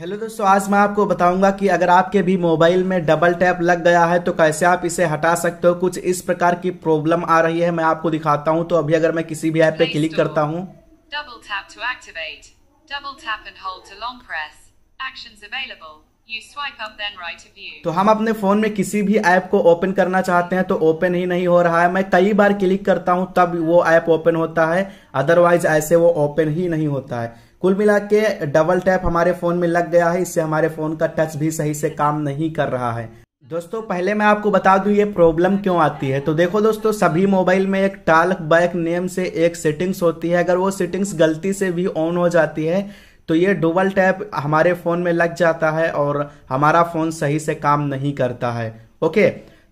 hello दोस्तों आज मैं आपको बताऊंगा कि अगर आपके भी मोबाइल में डबल टैप लग गया है तो कैसे आप इसे हटा सकते हो कुछ इस प्रकार की प्रॉब्लम आ रही है मैं आपको दिखाता हूं तो अभी अगर मैं किसी भी ऐप पे क्लिक करता हूं double tap to activate double tap and hold to long press actions available तो हम अपने फोन में किसी भी ऐप को ओपन करना चाहते हैं तो ओपन ही नहीं हो रहा है मैं कई बार क्लिक करता हूं तब वो ऐप ओपन होता है अदरवाइज ऐसे वो ओपन ही नहीं होता है कुल मिला के डबल टैप हमारे फ़ोन में लग गया है इससे हमारे फ़ोन का टच भी सही से काम नहीं कर रहा है दोस्तों पहले मैं आपको बता दूं ये प्रॉब्लम क्यों आती है तो देखो दोस्तों सभी मोबाइल में एक टाल बैक नेम से एक सेटिंग्स होती है अगर वो सेटिंग्स गलती से भी ऑन हो जाती है तो ये डबल टैप हमारे फ़ोन में लग जाता है और हमारा फ़ोन सही से काम नहीं करता है ओके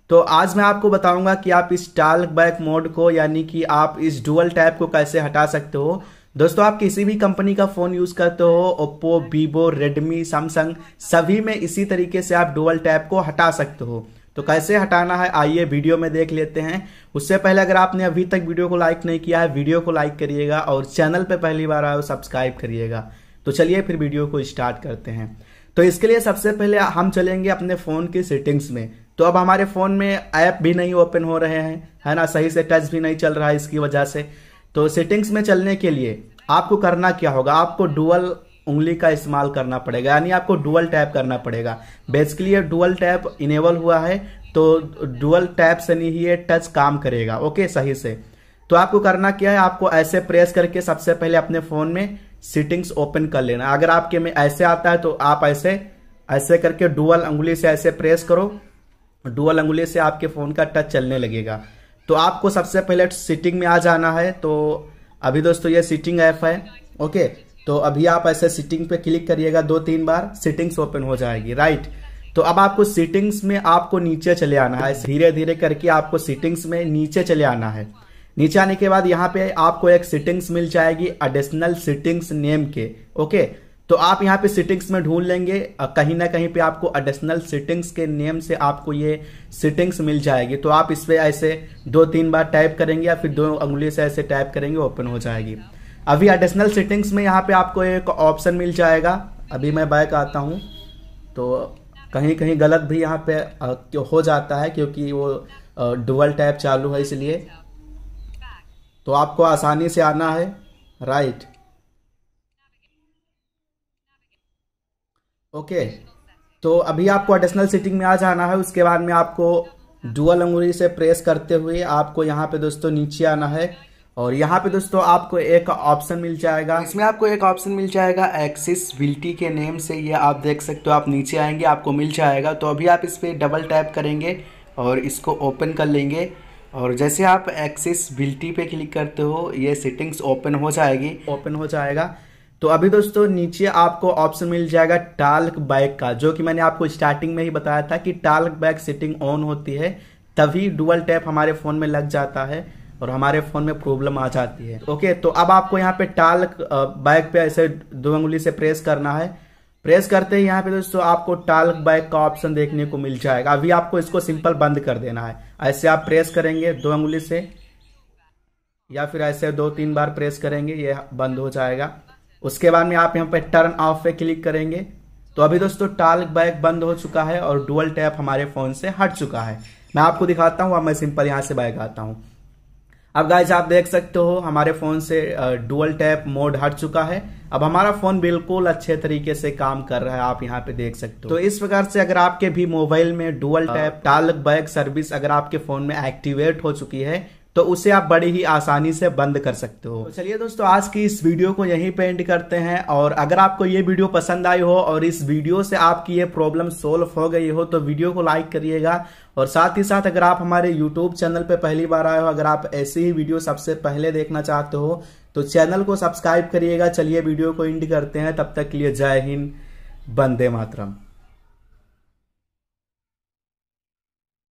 तो आज मैं आपको बताऊंगा कि आप इस टाल बैक मोड को यानी कि आप इस डुअल टैप को कैसे हटा सकते हो दोस्तों आप किसी भी कंपनी का फ़ोन यूज़ करते हो ओप्पो वीवो रेडमी सैमसंग सभी में इसी तरीके से आप डुअल टैप को हटा सकते हो तो कैसे हटाना है आइए वीडियो में देख लेते हैं उससे पहले अगर आपने अभी तक वीडियो को लाइक नहीं किया है वीडियो को लाइक करिएगा और चैनल पर पहली बार आए सब्सक्राइब करिएगा तो चलिए फिर वीडियो को स्टार्ट करते हैं तो इसके लिए सबसे पहले हम चलेंगे अपने फ़ोन की सेटिंग्स में तो अब हमारे फ़ोन में ऐप भी नहीं ओपन हो रहे हैं है ना सही से टच भी नहीं चल रहा है इसकी वजह से तो सेटिंग्स में चलने के लिए आपको करना क्या होगा आपको डुअल उंगली का इस्तेमाल करना पड़ेगा यानी आपको डुअल टैप करना पड़ेगा बेसिकली ये डुअल टैप इनेबल हुआ है तो डुअल टैप से नहीं ये टच काम करेगा ओके सही से तो आपको करना क्या है आपको ऐसे प्रेस करके सबसे पहले अपने फ़ोन में सीटिंग्स ओपन कर लेना अगर आपके में ऐसे आता है तो आप ऐसे ऐसे करके डुअल उंगली से ऐसे प्रेस करो डुअल उंगली से आपके फ़ोन का टच चलने लगेगा तो आपको सबसे पहले सीटिंग में आ जाना है तो अभी दोस्तों ये सीटिंग ऐप है ओके तो अभी आप ऐसे सीटिंग पे क्लिक करिएगा दो तीन बार सीटिंग्स ओपन हो जाएगी राइट तो अब आपको सीटिंग्स में आपको नीचे चले आना है धीरे धीरे करके आपको सीटिंग्स में नीचे चले आना है नीचे आने के बाद यहाँ पे आपको एक सीटिंग्स मिल जाएगी एडिशनल सीटिंग्स नेम के ओके तो आप यहाँ पे सिटिंग्स में ढूंढ लेंगे कहीं ना कहीं पे आपको एडिशनल सिटिंग्स के नेम से आपको ये सिटिंग्स मिल जाएगी तो आप इस पर ऐसे दो तीन बार टाइप करेंगे या फिर दो उंगली से ऐसे टाइप करेंगे ओपन हो जाएगी अभी एडिशनल सिटिंग्स में यहाँ पे आपको एक ऑप्शन मिल जाएगा अभी मैं बैक आता हूँ तो कहीं कहीं गलत भी यहाँ पे हो जाता है क्योंकि वो डुअल टाइप चालू है इसलिए तो आपको आसानी से आना है राइट ओके तो अभी आपको एडिशनल सीटिंग में आ जाना है उसके बाद में आपको डुअल अंगुली से प्रेस करते हुए आपको यहाँ पे दोस्तों नीचे आना है और यहाँ पे दोस्तों आपको एक ऑप्शन मिल जाएगा इसमें आपको एक ऑप्शन मिल जाएगा एक्सिस विल्टी के नेम से ये आप देख सकते हो आप नीचे आएंगे आपको मिल जाएगा तो अभी आप इस पर डबल टैप करेंगे और इसको ओपन कर लेंगे और जैसे आप एक्सिस विल्टी पे क्लिक करते हो ये सेटिंग्स ओपन हो जाएगी ओपन हो जाएगा तो अभी दोस्तों नीचे आपको ऑप्शन मिल जाएगा टाल्क बैग का जो कि मैंने आपको स्टार्टिंग में ही बताया था कि टाल्क बैग सेटिंग ऑन होती है तभी डुअल टैप हमारे फ़ोन में लग जाता है और हमारे फ़ोन में प्रॉब्लम आ जाती है ओके तो अब आपको यहाँ पे टाल्क बैग पे ऐसे दो अंगुली से प्रेस करना है प्रेस करते ही यहाँ पे दोस्तों आपको टाल्क बैग का ऑप्शन देखने को मिल जाएगा अभी आपको इसको सिंपल बंद कर देना है ऐसे आप प्रेस करेंगे दो अंगुली से या फिर ऐसे दो तीन बार प्रेस करेंगे ये बंद हो जाएगा उसके बाद में आप यहाँ पे टर्न ऑफ पे क्लिक करेंगे तो अभी दोस्तों टाल बैक बंद हो चुका है और डुअल टैप हमारे फ़ोन से हट चुका है मैं आपको दिखाता हूँ अब मैं सिंपल यहाँ से बैक आता हूँ अब गाइज आप देख सकते हो हमारे फ़ोन से डुअल टैप मोड हट चुका है अब हमारा फ़ोन बिल्कुल अच्छे तरीके से काम कर रहा है आप यहाँ पे देख सकते हो तो इस प्रकार से अगर आपके भी मोबाइल में dual tap talk back service अगर आपके फ़ोन में एक्टिवेट हो चुकी है तो उसे आप बड़ी ही आसानी से बंद कर सकते हो तो चलिए दोस्तों आज की इस वीडियो को यहीं पे एंड करते हैं और अगर आपको ये वीडियो पसंद आई हो और इस वीडियो से आपकी ये प्रॉब्लम सोल्व हो गई हो तो वीडियो को लाइक करिएगा और साथ ही साथ अगर आप हमारे यूट्यूब चैनल पर पहली बार आए हो अगर आप ऐसी ही वीडियो सबसे पहले देखना चाहते हो तो चैनल को सब्सक्राइब करिएगा चलिए वीडियो को इंड करते हैं तब तक के लिए जय हिंद बंदे मातरम